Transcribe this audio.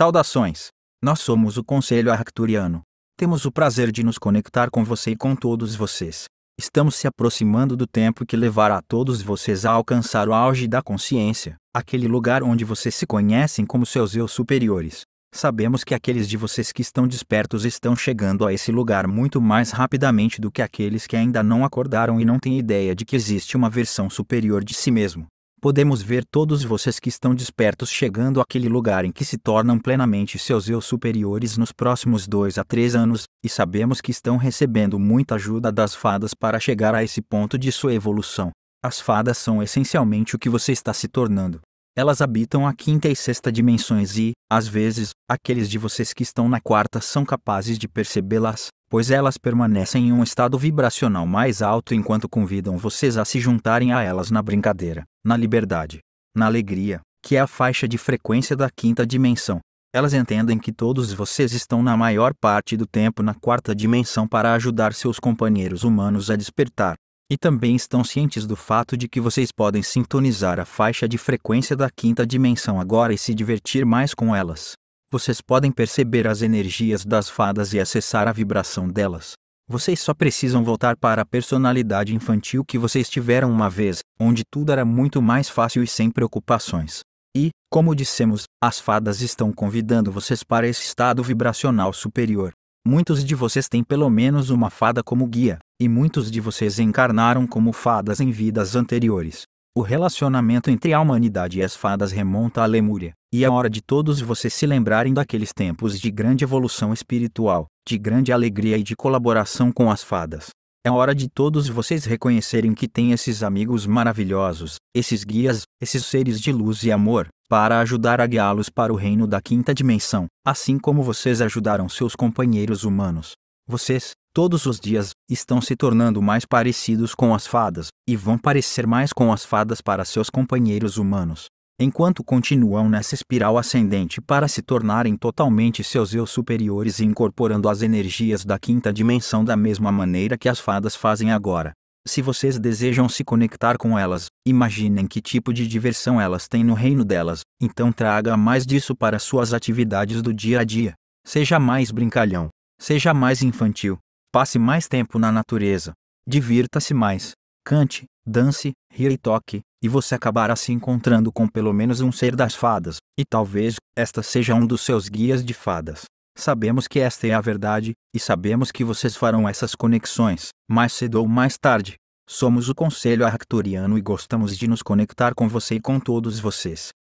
Saudações! Nós somos o Conselho Arcturiano. Temos o prazer de nos conectar com você e com todos vocês. Estamos se aproximando do tempo que levará todos vocês a alcançar o auge da consciência, aquele lugar onde vocês se conhecem como seus eu superiores. Sabemos que aqueles de vocês que estão despertos estão chegando a esse lugar muito mais rapidamente do que aqueles que ainda não acordaram e não têm ideia de que existe uma versão superior de si mesmo, podemos ver todos vocês que estão despertos chegando àquele lugar em que se tornam plenamente seus eu superiores nos próximos dois a três anos, e sabemos que estão recebendo muita ajuda das fadas para chegar a esse ponto de sua evolução. As fadas são essencialmente o que você está se tornando. Elas habitam a quinta e sexta dimensões e, às vezes, aqueles de vocês que estão na quarta são capazes de percebê-las, pois elas permanecem em um estado vibracional mais alto enquanto convidam vocês a se juntarem a elas na brincadeira, na liberdade, na alegria, que é a faixa de frequência da quinta dimensão. Elas entendem que todos vocês estão na maior parte do tempo na quarta dimensão para ajudar seus companheiros humanos a despertar, e também estão cientes do fato de que vocês podem sintonizar a faixa de frequência da quinta dimensão agora e se divertir mais com elas. Vocês podem perceber as energias das fadas e acessar a vibração delas. Vocês só precisam voltar para a personalidade infantil que vocês tiveram uma vez, onde tudo era muito mais fácil e sem preocupações. E, como dissemos, as fadas estão convidando vocês para esse estado vibracional superior. Muitos de vocês têm pelo menos uma fada como guia, e muitos de vocês encarnaram como fadas em vidas anteriores. O relacionamento entre a humanidade e as fadas remonta à Lemúria, e é hora de todos vocês se lembrarem daqueles tempos de grande evolução espiritual, de grande alegria e de colaboração com as fadas. É hora de todos vocês reconhecerem que tem esses amigos maravilhosos, esses guias, esses seres de luz e amor, para ajudar a guiá-los para o reino da quinta dimensão, assim como vocês ajudaram seus companheiros humanos. Vocês, todos os dias, estão se tornando mais parecidos com as fadas, e vão parecer mais com as fadas para seus companheiros humanos enquanto continuam nessa espiral ascendente para se tornarem totalmente seus eu superiores e incorporando as energias da quinta dimensão da mesma maneira que as fadas fazem agora. Se vocês desejam se conectar com elas, imaginem que tipo de diversão elas têm no reino delas, então traga mais disso para suas atividades do dia a dia. Seja mais brincalhão, seja mais infantil, passe mais tempo na natureza, divirta-se mais, cante, dance, ria e toque, e você acabará se encontrando com pelo menos um ser das fadas, e talvez esta seja um dos seus guias de fadas. Sabemos que esta é a verdade, e sabemos que vocês farão essas conexões, mais cedo ou mais tarde. Somos o Conselho Arcturiano e gostamos de nos conectar com você e com todos vocês.